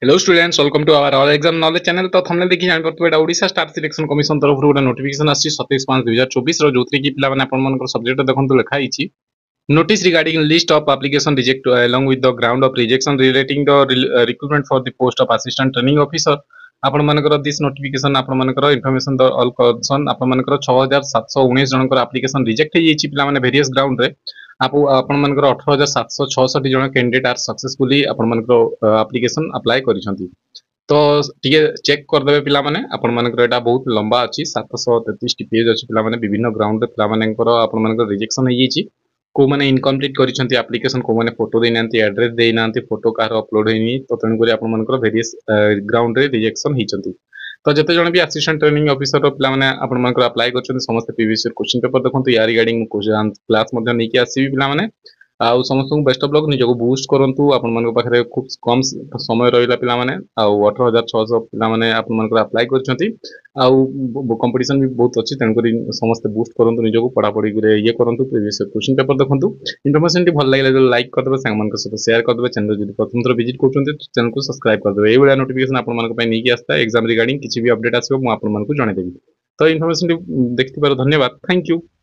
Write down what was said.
hello students welcome to our our exam knowledge channel তো থামলে দেখি জাঁপারু এটা ওড়শা স্টাফ সিলেকশন কমিশন তরফ গোটে নোটিফিকেশন আসছে সতেইশ পাঁচ দুই হাজার চব্বিশর যেতে কি পিলামানে আপনার সবজেক্ট দেখুন লেখা হয়েছি notice regarding list of application reject along with the ground of rejection relating the recruitment for the post of assistant training officer ଆପଣମାନଙ୍କର ଦିସ୍ ନୋଟିଫିକେସନ୍ ଆପଣମାନଙ୍କର ଇନଫର୍ମେସନ୍ ଅଲ୍ କନ୍ସର୍ନ ଆପଣମାନଙ୍କର ଛଅ ହଜାର ସାତଶହ ଉଣେଇଶ ଜଣଙ୍କର ଆପ୍ଲିକେସନ୍ ରିଜେକ୍ଟ ହେଇଯାଇଛି ପିଲାମାନେ ଭେରିୟସ୍ ଗ୍ରାଉଣ୍ଡରେ ଆପଣମାନଙ୍କର ଅଠର ହଜାର ସାତଶହ ଛଅଷଠି ଜଣ କ୍ୟାଣ୍ଡିଡେଟ୍ ଆର୍ ସକ୍ସେସଫୁଲି ଆପଣମାନଙ୍କର ଆପ୍ଲିକେସନ୍ ଆପ୍ଲାଏ କରିଛନ୍ତି ତ ଟିକେ ଚେକ୍ କରିଦେବେ ପିଲାମାନେ ଆପଣମାନଙ୍କର ଏଇଟା ବହୁତ ଲମ୍ବା ଅଛି ସାତଶହ ତେତିଶଟି ପେଜ୍ ଅଛି ପିଲାମାନେ ବିଭିନ୍ନ ଗ୍ରାଉଣ୍ଡରେ ପିଲାମାନଙ୍କର ଆପଣମାନଙ୍କର ରିଜେକ୍ସନ୍ ହେଇଯାଇଛି କେଉଁମାନେ ଇନକମ୍ପ୍ଲିଟ୍ କରିଛନ୍ତି ଆପ୍ଲିକେସନ୍ କେଉଁମାନେ ଫଟୋ ଦେଇନାହାନ୍ତି ଆଡ୍ରେସ୍ ଦେଇନାହାନ୍ତି ଫଟୋ କାହାର ଅପଲୋଡ୍ ହେଇନି ତ ତେଣୁକରି ଆପଣମାନଙ୍କର ଭେରିୟସ୍ ଗ୍ରାଉଣ୍ଡରେ ରିଜେକ୍ସନ୍ ହେଇଛନ୍ତି ତ ଯେତେ ଜଣ ବି ଆସିଷ୍ଟାଣ୍ଟ ଟ୍ରେନିଂ ଅଫିସର ପିଲାମାନେ ଆପଣମାନଙ୍କର ଆପ୍ଲାଏ କରୁଛନ୍ତି ସମସ୍ତେ ପିଭିସିର କୋଶ୍ଚିନ୍ ପେପର ଦେଖନ୍ତୁ ୟା ରିଗାର୍ଡିଂ ମୁଁ କ୍ଲାସ୍ ମଧ୍ୟ ନେଇକି ଆସିବି ପିଲାମାନେ ଆଉ ସମସ୍ତଙ୍କୁ ବେଷ୍ଟ ଅଫ୍ ଲକ୍ ନିଜକୁ ବୁଷ୍ଟ କରନ୍ତୁ ଆପଣମାନଙ୍କ ପାଖରେ ଖୁବ୍ କମ୍ ସମୟ ରହିଲା ପିଲାମାନେ ଆଉ ଅଠର ହଜାର ଛଅଶହ ପିଲାମାନେ ଆପଣମାନଙ୍କର ଆପ୍ଲାଏ କରିଛନ୍ତି ଆଉ କମ୍ପିଟିସନ୍ ବି ବହୁତ ଅଛି ତେଣୁକରି ସମସ୍ତେ ବୁଷ୍ଟ କରନ୍ତୁ ନିଜକୁ ପଢ଼ାପଢ଼ିରେ ଇଏ କରନ୍ତୁ ପ୍ରିଭିୟସ୍ କ୍ୱେଶ୍ଚିନ୍ ପେପର୍ ଦେଖନ୍ତୁ ଇନଫର୍ମେସନ୍ଟି ଭଲ ଲାଗିଲା ଯଦି ଲାଇକ୍ କରିଦେବେ ସାଙ୍ଗମାନଙ୍କ ସହିତ ସେୟାର କରିଦେବେ ଚ୍ୟାନେଲ୍ ଯଦି ପ୍ରଥମ ଥର ଭିଜିଟ୍ କରୁଛନ୍ତି ଚ୍ୟାନେଲ୍କୁ ସବସ୍କ୍ରାଇବ୍ କରିଦେବେ ଏଇଭଳିଆ ନୋଟିଫିକେସନ୍ ଆପଣମାନଙ୍କ ପାଇଁ ନେଇକି ଆସିଥାଏ ଏକ୍ଜାମ୍ ରିଗାର୍ଡିଂ କିଛି ବି ଅପଡେଟ୍ ଆସିବ ମୁଁ ଆପଣମାନଙ୍କୁ ଜଣାଇଦେବି ତ ଇନଫର୍ମେସନ୍ଟି ଦେଖିଥିବାରୁ ଧନ୍ୟବାଦ ଥ୍ୟାଙ୍କ ୟୁ